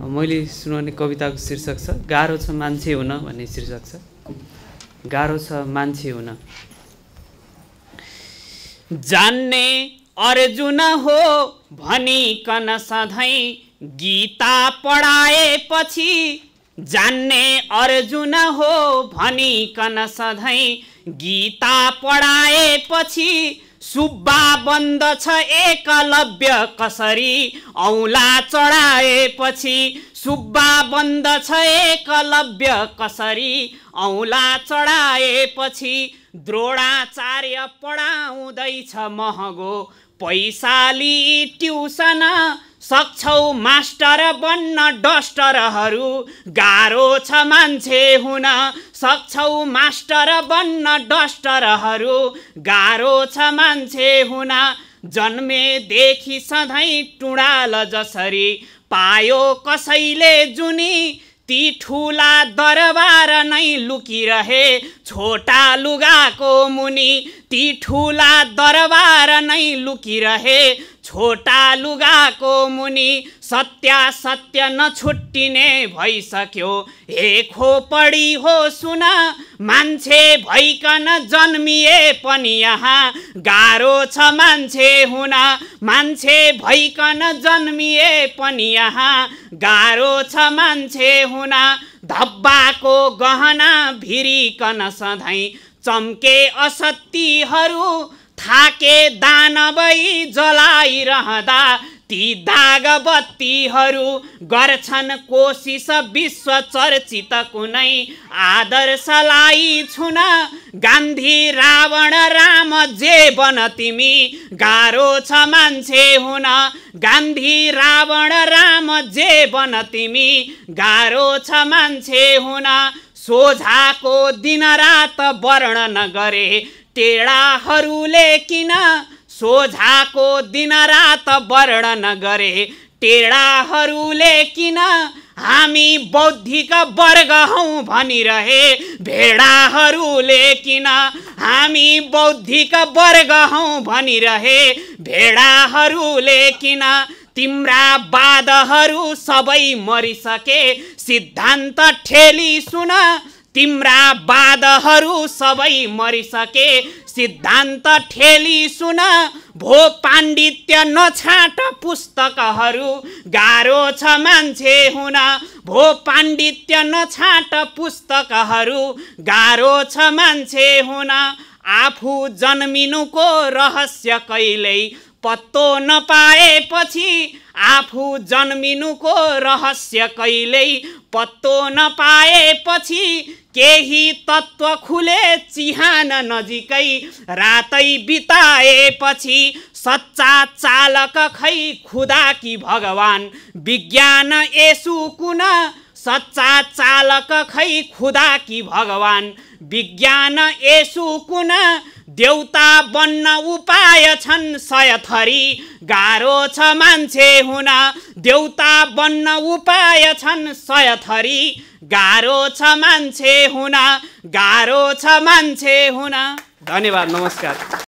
मैले सुनाउने कविताको शीर्षक छ गाह्रो छ मान्छे हुन भन्ने शीर्षक छ गाह्रो छ मान्छे हुन जान्ने अर्जुन हो भनी कन सधैँ गीता पढाएपछि जान्ने अर्जुन हो भनी कन सधैँ गीता पढाएपछि सुब्बा बन्द छ एकलव्य कसरी औला चढाएपछि सुब्बा बन्द छ एकलव्य कसरी औला चढाएपछि द्रोणाचार्य पढाउँदैछ महँगो पैसा ट्युसन सक्छौ मास्टर बन्न डस्टरहरू गाह्रो छ मान्छे हुन सक्छौ मास्टर बन्न डस्टरहरू गाह्रो छ मान्छे हुन जन्मेदेखि सधैँ टुँडाल जसरी पायो कसैले जुनी ती ठुला दरबार नै लुकिरहे छोटा लुगाको मुनि ती ठुला दरबार नै लुकिरहे छोटा लुगाको मुनि सत्य सत्य नछुट्टिने भइसक्यो हे खोपडी हो सुन मान्छे भइकन जन्मिए पनि यहाँ गाह्रो छ मान्छे हुन मान्छे भइकन जन्मिए पनि यहाँ गाह्रो छ मान्छे हुन धब्बाको गहना भिरिकन सधैँ चम्के असत्यहरू थाके दानवै जलाइरहँदा ती दाग बत्तीहरू गर्छन् कोसिस विश्व चर्चित कुनै आदर्शलाई छुन गान्धी रावण राम जे बन तिमी गाह्रो छ मान्छे हुन गान्धी रावण राम जे बन तिमी गाह्रो छ मान्छे हुन सोझाको दिन रात वर्णन गरे टेढाहरूले किन सोझाको दिन रात वर्णन गरे टेढाहरूले किन हामी बौद्धिक वर्ग हौ भनिरहे भेडाहरूले किन हामी बौद्धिक वर्ग हौँ भनिरहे भेडाहरूले किन तिम्रा बादहरू सबै मरिसके सिद्धान्त ठेली सुन तिम्रा बाधहरू सबै मरिसके सिद्धान्त ठेली सुन भो पाण्डित्य नछाट पुस्तकहरू गाह्रो छ मान्छे हुन भो पाण्डित्य नछाट पुस्तकहरू गाह्रो छ मान्छे हुन आफू जन्मिनुको रहस्य कहिल्यै पत्तो नपाएपछि आफू जन्मिनुको रहस्य कहिल्यै पत्तो नपाएपछि केही तत्त्व खुले चिहान नजिकै रातै बिताएपछि सच्चा चालक खै खुदा कि भगवान, विज्ञान यसु कुन सच्चा चालक खै खुदा कि भगवान् विज्ञान यसु कुन देउता बन्न उपाय छन् सय थरी गाह्रो छ मान्छे हुन देउता बन्न उपाय छन् सय थरी गाह्रो छ मान्छे हुन गाह्रो छ मान्छे हुन धन्यवाद नमस्कार